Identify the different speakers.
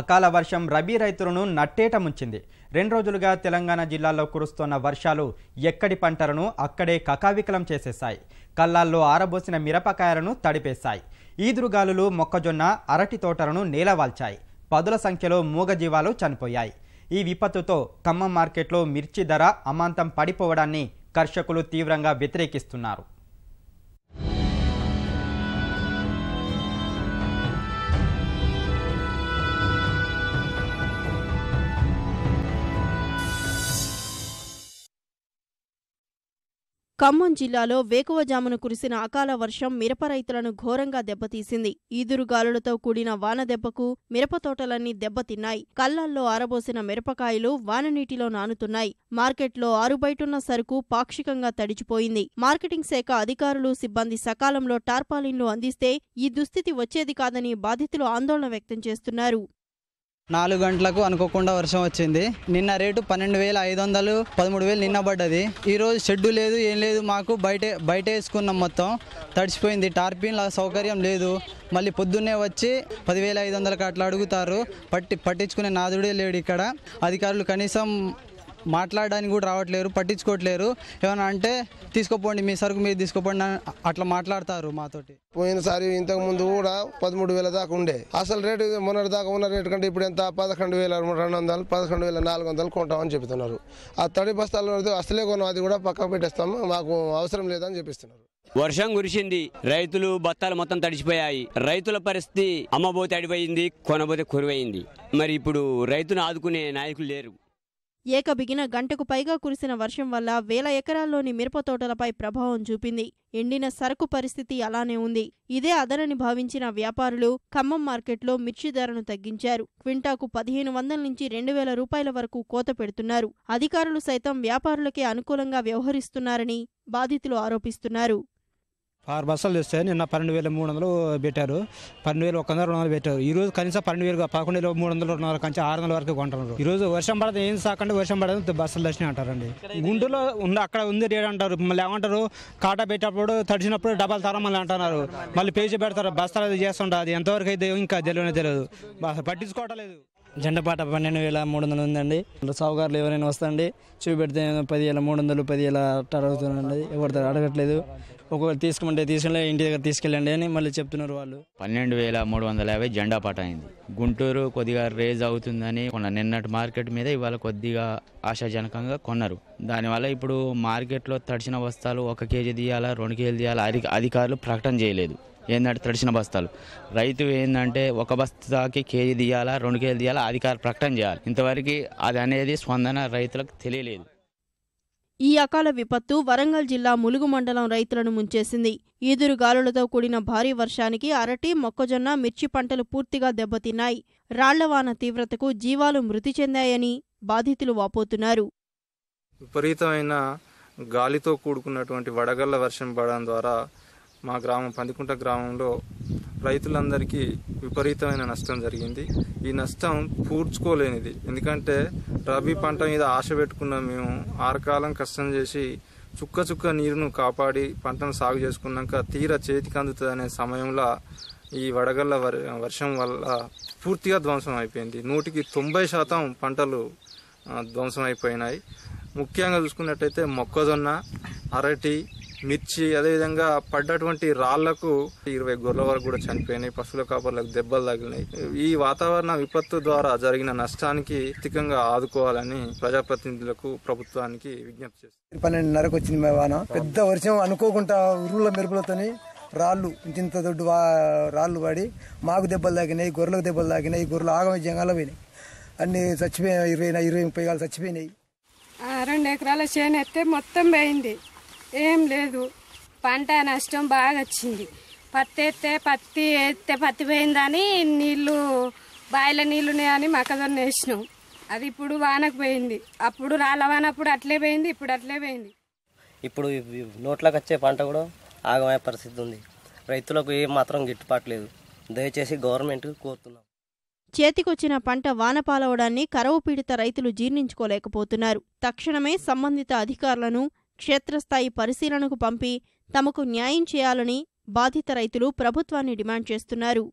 Speaker 1: అకాల వర్షం రబీ రైతులను నట్టేట ముంచింది రెండు రోజులుగా తెలంగాణ జిల్లాల్లో కురుస్తున్న వర్షాలు ఎక్కడి పంటలను అక్కడే కకావికలం చేసేశాయి కళ్ళాల్లో ఆరబోసిన మిరపకాయలను తడిపేశాయి ఈదురుగాలులు మొక్కజొన్న అరటి తోటలను నేలవాల్చాయి పదుల సంఖ్యలో మూగజీవాలు చనిపోయాయి ఈ విపత్తుతో ఖమ్మం మార్కెట్లో మిర్చి ధర అమాంతం పడిపోవడాన్ని కర్షకులు తీవ్రంగా వ్యతిరేకిస్తున్నారు
Speaker 2: ఖమ్మం జిల్లాలో వేకువజామును కురిసిన అకాల వర్షం మిరప రైతులను ఘోరంగా దెబ్బతీసింది ఈదురుగాలులతో కూడిన వాన దెబ్బకు మిరప తోటలన్నీ దెబ్బతిన్నాయి కళ్ళాల్లో ఆరబోసిన మిరపకాయలు వాన నీటిలో నానుతున్నాయి మార్కెట్లో ఆరుబయటున్న సరుకు పాక్షికంగా తడిచిపోయింది మార్కెటింగ్ శాఖ అధికారులు సిబ్బంది సకాలంలో టార్పాలిన్లు అందిస్తే ఈ దుస్థితి వచ్చేది కాదని బాధితులు ఆందోళన వ్యక్తం చేస్తున్నారు
Speaker 1: నాలుగు గంటలకు అనుకోకుండా వర్షం వచ్చింది నిన్న రేటు పన్నెండు వేల ఐదు వందలు పదమూడు వేలు నిన్న పడ్డది ఈరోజు షెడ్డు లేదు ఏం లేదు మాకు బయట బయట వేసుకున్నాం మొత్తం తడిచిపోయింది టార్పిన్ల సౌకర్యం లేదు మళ్ళీ పొద్దున్నే వచ్చి పదివేల ఐదు వందలకు అట్లా అడుగుతారు పట్టి పట్టించుకునే నాదుడే లేడు ఇక్కడ అధికారులు కనీసం మాట్లాడడానికి కూడా రావట్లేరు పట్టించుకోవట్లేరు ఏమైనా అంటే తీసుకోపోండి మీ సరుకు మీరు తీసుకోపోండి అట్లా మాట్లాడతారు మాతోటి పోయినసారి ఇంతకు ముందు కూడా పదమూడు వేల దాకా ఉండే అసలు రేటు మొన్నటి దాకా ఉన్న రేటు కంటే ఇప్పుడు ఎంత పదకొండు వేల రెండు వందలు పదకొండు వేల నాలుగు వందలు కొంటామని చెప్తున్నారు ఆ తడి బస్తాలు అసలే కొనం అది కూడా పక్కకు పెట్టేస్తాము మాకు అవసరం లేదని చెప్పిస్తున్నారు
Speaker 2: వర్షం కురిసింది రైతులు బత్తాలు మొత్తం తడిచిపోయాయి రైతుల పరిస్థితి అమ్మబోతే అడిపోయింది కొనబోతే కురువైంది మరి ఇప్పుడు రైతును ఆదుకునే నాయకులు లేరు ఏకబిగిన గంటకు పైగా కురిసిన వర్షం వల్ల వేల ఎకరాల్లోని మిరప తోటలపై ప్రభావం చూపింది ఎండిన సరుకు పరిస్థితి అలానే ఉంది ఇదే అదనని భావించిన వ్యాపారులు ఖమ్మం మార్కెట్లో మిర్చి ధరను తగ్గించారు క్వింటాకు పదిహేను వందల నుంచి రెండు వేల రూపాయల వరకు కోత పెడుతున్నారు అధికారులు సైతం వ్యాపారులకే అనుకూలంగా వ్యవహరిస్తున్నారని బాధితులు ఆరోపిస్తున్నారు
Speaker 1: ఆరు బస్సులు తెస్తే నిన్న పన్నెండు వేల మూడు వందలు పెట్టారు పన్నెండు వేలు ఒక వందల రెండు వందలు పెట్టారు ఈ రోజు కనీసం పన్నెండు వేలు పదకొండు మూడు వందలు రెండు వందల కంచి ఆరు వందల వరకు కొంటున్నారు ఈ రోజు వర్షం పడదు ఏం సాకండి వర్షం పడదు బస్సులు దర్శనం అంటారండి గుంటూరులో ఉంది అక్కడ ఉంది రేడు అంటారు మళ్ళీ ఏమంటారు కాటా పెట్టేటప్పుడు తడిచినప్పుడు డబల్ తరం మళ్ళీ అంటున్నారు మళ్ళీ పేచి పెడతారు బస్తాలు అది చేస్తుంటారు అది ఎంతవరకు అయితే ఇంకా తెలియనే తెలియదు లేదు జెండపాట పన్నెండు వేల మూడు వందలు ఉందండి సావుకారులు ఎవరైనా వస్తండి చూపెడితే పదివేల మూడు వందలు పదివేల వేల అడుగుతున్నాండి ఎవరితో అడగట్లేదు ఒకవేళ తీసుకుంటే తీసుకెళ్ళి ఇంటి దగ్గర తీసుకెళ్ళండి అని మళ్ళీ చెప్తున్నారు వాళ్ళు పన్నెండు వేల మూడు వందల యాభై జెండా పాట అయింది గుంటూరు కొద్దిగా రేజ్ అవుతుందని కొన్న నిన్నటి మార్కెట్ మీద ఇవాళ కొద్దిగా ఆశాజనకంగా కొన్నారు దానివల్ల ఇప్పుడు మార్కెట్లో తడిచిన వస్తాలు ఒక కేజీ తీయాలా రెండు కేజీలు తీయాలా అధికారులు ప్రకటన చేయలేదు ఏంటంటే తడిచిన బస్తాలు రైతు ఏంటంటే ఒక బస్తాకి కేజీ తీయాలా రెండు కేజీ తీయాలా అధికారులు ప్రకటన చేయాలి ఇంతవరకు అది అనేది స్పందన రైతులకు తెలియలేదు
Speaker 2: ఈ అకాల విపత్తు వరంగల్ జిల్లా ములుగు మండలం రైతులను ముంచేసింది ఈదురు గాలులతో కూడిన భారీ వర్షానికి అరటి మొక్కజొన్న మిర్చి పంటలు పూర్తిగా దెబ్బతిన్నాయి రాళ్లవాన తీవ్రతకు జీవాలు మృతి చెందాయని బాధితులు వాపోతున్నారు
Speaker 1: విపరీతమైన గాలితో కూడుకున్నటువంటి వడగళ్ల వర్షం పడడం ద్వారా మా గ్రామం పందికుంట గ్రామంలో రైతులందరికీ విపరీతమైన నష్టం జరిగింది ఈ నష్టం పూడ్చుకోలేనిది ఎందుకంటే రబీ పంట మీద ఆశ పెట్టుకున్న మేము ఆరకాలం కష్టం చేసి చుక్క చుక్క నీరును కాపాడి పంటను సాగు చేసుకున్నాక తీరా చేతికి అందుతుందనే సమయంలో ఈ వడగళ్ళ వర్షం వల్ల పూర్తిగా ధ్వంసం అయిపోయింది నూటికి తొంభై శాతం పంటలు ధ్వంసం అయిపోయినాయి ముఖ్యంగా చూసుకున్నట్టయితే మొక్కజొన్న అరటి మిర్చి అదేవిధంగా పడ్డటువంటి రాళ్లకు ఇరవై గొర్రెల వరకు కూడా చనిపోయినాయి పశువుల కాపర్లకు దెబ్బలు తగిలినాయి ఈ వాతావరణ విపత్తు ద్వారా జరిగిన నష్టానికి ఆర్థికంగా ఆదుకోవాలని ప్రజాప్రతినిధులకు ప్రభుత్వానికి విజ్ఞప్తి చేస్తారు పన్నెండున్నరకు వచ్చింది వాన పెద్ద వర్షం అనుకోకుండా ఉరువుల మెరుపులతోని రాళ్ళు ఇంత దొడ్డు రాళ్ళు పడి మాకు దెబ్బలు తాగినాయి గొర్రెలకు దెబ్బలు తాగినాయి గొర్రెలు ఆగమే జంగాల పోయినాయి అన్ని చచ్చిపోయినాయి ఇరవై ఇరవై ముప్పై కాలు చచ్చిపోయినాయి
Speaker 2: రెండు ఎకరాల చేను మొత్తం పోయింది ఏం లేదు పంట నష్టం బాగా వచ్చింది పత్తి ఎత్తే పత్తి వేస్తే పత్తి పోయిందని నీళ్ళు బాయిల నీళ్ళునే అని మొక్కజొన్న వేసినాం అది ఇప్పుడు వానకు పోయింది అప్పుడు రాళ్ళ వానప్పుడు అట్లే పోయింది ఇప్పుడు అట్లే పోయింది ఇప్పుడు నోట్లకు వచ్చే పంట కూడా ఆగమయ్యే పరిస్థితి ఉంది
Speaker 1: రైతులకు ఏ మాత్రం లేదు దయచేసి గవర్నమెంట్ కోరుతున్నాం
Speaker 2: చేతికొచ్చిన పంట వానపాలవడాన్ని కరవు పీడిత రైతులు జీర్ణించుకోలేకపోతున్నారు తక్షణమే సంబంధిత అధికారులను క్షేత్రస్థాయి పరిశీలనకు పంపి తమకు న్యాయం చేయాలని బాధిత రైతులు ప్రభుత్వాన్ని డిమాండ్ చేస్తున్నారు